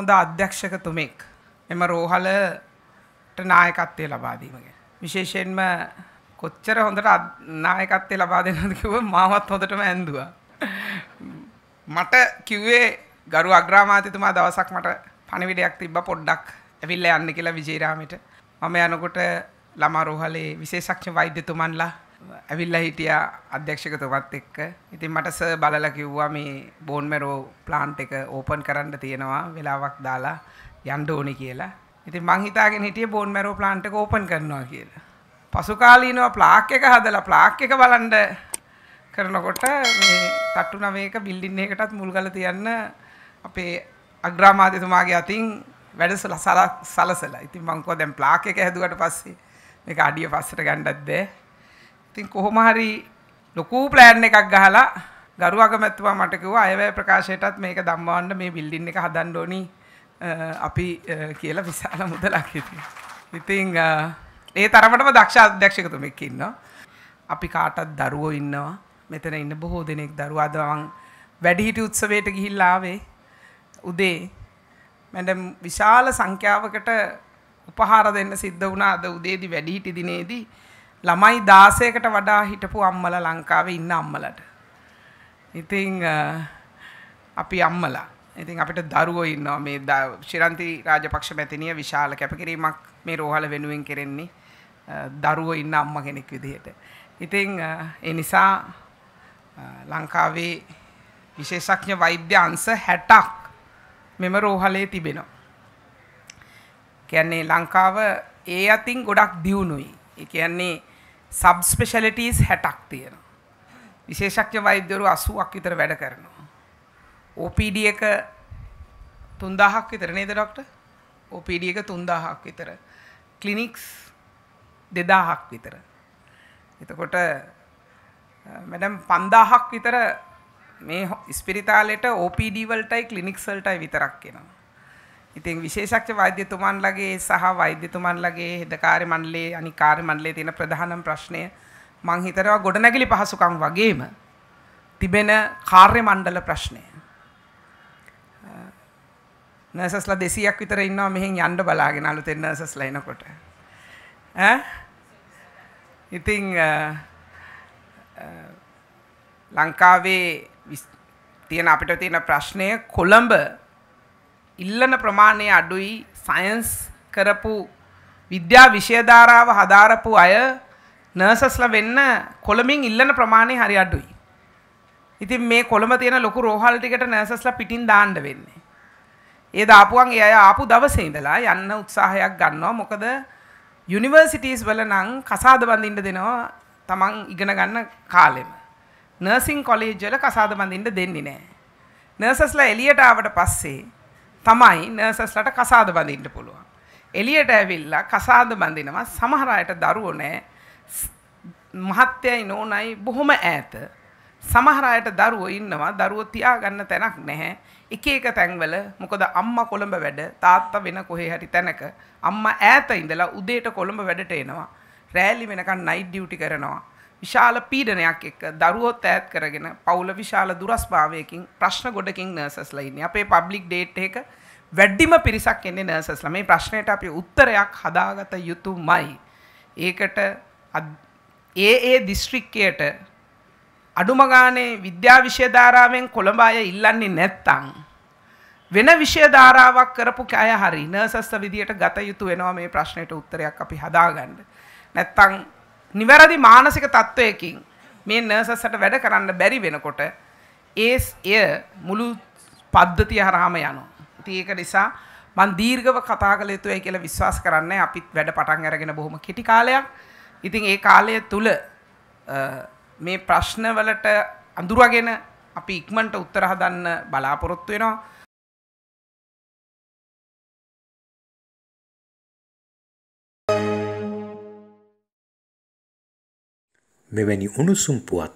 හොඳ අධ්‍යක්ෂකතුමෙක් එම රෝහලට නායකත්වය ලබා දීම ගැන. විශේෂයෙන්ම කොච්චර හොඳට නායකත්වය ලබා දෙනවද කිව්ව මාවත් හොඳටම ඇඳුවා. මට කිව්වේ ගරු අග්‍රාමාත්‍යතුමා දවසක් මට පණිවිඩයක් තිබ්බා පොඩ්ඩක් ඇවිල්ලා යන්න කියලා විජේරාමෙට. මම යනකොට ළමා රෝහලේ විශේෂඥ වෛද්‍යතුමන්ලා ඇවිල්ලා හිටියා අධ්‍යක්ෂකතුමත් එක්ක. ඉතින් මට සර් බලලා කිව්වා මේ බෝන් මැරෝ plant එක ඕපන් කරන්න තියෙනවා වෙලාවක් දාලා යන්න ඕනේ කියලා. ඉතින් මං හිතාගෙන හිටියේ බෝන් මැරෝ plant එක ඕපන් කරනවා කියලා. පසු කාලීනව ප්ලාක් එක හදලා ප්ලාක් එක බලන්න කරනකොට මේ 39ක බිල්ඩින් එකකටත් මුල් ගල තියන්න අපේ අග්‍රාමාත්‍යතුමාගේ අතින් වැඩ සලසලා. ඉතින් මං කෝ දැන් ප්ලාක් එක හැදුවට පස්සේ මේක අඩිය පස්සට ගන්නත් බැහැ. ඉතින් කොහොම හරි ලොකු ප්ලෑන් එකක් ගහලා ගරු අගමැතිතුමා මට කිව්වා අයවැය ප්‍රකාශයටත් මේක දම්වන්න මේ බිල්ඩින් එක හදන්න ඕනි අපි කියලා විශාල මුදලක් ඉතින්. ඉතින් ඒ තරමටම දක්ෂ අධ්‍යක්ෂකතුමෙක් ඉන්නවා. අපි කාටත් දරුවෝ ඉන්නවා. මෙතන ඉන්න බොහෝ දෙනෙක් දරුවා අද මං වැඩිහිටි උත්සවයට ගිහිල්ලා ආවේ. උදේ මැඩම් විශාල සංඛ්‍යාවකට උපහාර දෙන්න සිද්ධ වුණා අද උදේදී වැඩිහිටි දිනේදී ළමයි 16කට වඩා හිටපු අම්මලා ලංකාවේ ඉන්න අම්මලට. ඉතින් අපි අම්මලා. ඉතින් අපිට දරුවෝ ඉන්නවා මේ ශිරන්ති රාජපක්ෂ මැතිණිය විශාල කැපකිරීමක් මේ රෝහල වෙනුවෙන් කෙරෙන්නේ දරුවෝ ඉන්න අම්මා කෙනෙක් විදිහට. ඉතින් ඒ නිසා ලංකාවේ විශේෂඥ වෛද්‍ය අංශ 60ක් මෙම රෝහලේ තිබෙනවා. කියන්නේ ලංකාව ඒ අතින් ගොඩක් දියුණුයි. ඒ කියන්නේ සබ් ස්පෙෂැලිටීස් 60ක් තියෙනවා. විශේෂඥ වෛද්‍යවරු 80ක් විතර වැඩ කරනවා. OPD එක 3000ක් විතර නේද ડોක්ටර්? OPD එක 3000ක් විතර. ක්ලිනික්ස් 2000ක් විතර. එතකොට මැඩම් 5000ක් විතර මේ ස්පිරිතාලෙට OPD වලටයි ක්ලිනික්ස් වලටයි විතරක් එනවා. ඉතින් විශේෂඥ වෛද්‍යතුමන්ලගේ සහ වෛද්‍යතුමන්ලගේ හෙදකාරී මණ්ඩලයේ අනික් කාර්ය මණ්ඩලයේ තියෙන ප්‍රධානම ප්‍රශ්නය මං හිතනවා ගොඩනැගිලි පහසුකම් වගේම තිබෙන කාර්ය මණ්ඩල ප්‍රශ්නය. නර්සස්ලා 200ක් විතර ඉන්නවා මෙහෙන් යන්න බලාගෙන අලුතෙන් නර්සස්ලා එනකොට. ඈ ඉතින් ලංකාවේ තියෙන අපිට තියෙන ප්‍රශ්නය කොළඹ ඉල්ලන ප්‍රමාණය අඩුයි සයන්ස් කරපු විද්‍යා විෂයධාරාව හදාරපු අය නර්සස්ල වෙන්න කොළමින් ඉල්ලන ප්‍රමාණය හරි අඩුයි. ඉතින් මේ කොළඹ තියෙන ලොකු රෝහල් ටිකට නර්සස්ලා පිටින් දාන්න වෙන්නේ. ඒ දාපුවන් ඒ අය ආපු දවසේ ඉඳලා යන්න උත්සාහයක් ගන්නවා. මොකද යුනිවර්සිටීස් වල නම් කසාද බඳින්න දෙනවා Taman ඉගෙන ගන්න කාලෙම. නර්සින් කොලෙජ් වල කසාද බඳින්න දෙන්නේ නැහැ. නර්සස්ලා එළියට ආවට පස්සේ තමයි නර්සස්ලට කසාද බඳින්න පුළුවන්. එළියට ඇවිල්ලා කසාද බඳිනවා සමහර අයට දරුවෝ නැහැ. මහත්යයි නෝනයි බොහොම ඈත. සමහර අයට දරුවෝ ඉන්නවා දරුවෝ තියාගන්න තැනක් නැහැ. එක එක තැන්වල මොකද අම්මා කොළඹ වැඩ තාත්තා වෙන කොහේ හරි තැනක අම්මා ඈත ඉඳලා උදේට කොළඹ වැඩට එනවා. රෑලි වෙනකන් නයිට් ඩියුටි කරනවා. විශාල පීඩනයක් එක්ක දරුවොත් ඈත් කරගෙන පවුල විශාල දුරස්භාවයකින් ප්‍රශ්න ගොඩකින් නර්සස්ලා ඉන්නේ. අපේ පබ්ලික් ඩේට් එක වැඩිම පිරිසක් එන්නේ නර්සස්ලා. මේ ප්‍රශ්නයට අපි උත්තරයක් හදාගත යුතුමයි. ඒකට ඒ ඒ දිස්ත්‍රික්කයට අඩුම ගානේ විද්‍යා විෂය ධාරාවෙන් කොළඹ අය ඉල්ලන්නේ නැත්තම් වෙන විෂය ධාරාවක් කරපු අය හරි නර්සස්ලා විදියට ගත යුතු වෙනවා මේ ප්‍රශ්නෙට උත්තරයක් අපි හදාගන්න. නැත්තම් නිවැරදි මානසික තත්ත්වයකින් මේ නර්සස්ට වැඩ කරන්න බැරි වෙනකොට ඒස් එය මුළු පද්ධතිය හරහාම යනවා. ඉතින් ඒක නිසා මම දීර්ඝව කතා කළ යුතුයි කියලා විශ්වාස කරන්නේ අපිත් වැඩ පටන් අරගෙන බොහොම කෙටි කාලයක්. ඉතින් ඒ කාලය තුල මේ ප්‍රශ්නවලට අඳුරගෙන අපි ඉක්මනට උත්තර හදන්න බලාපොරොත්තු වෙනවා. මෙවැනි උණුසුම් පුවත්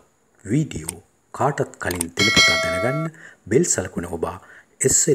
වීඩියෝ කාටත් කලින් දෙනපතා දැනගන්න බෙල් සලකුණ ඔබා එස්සෙල්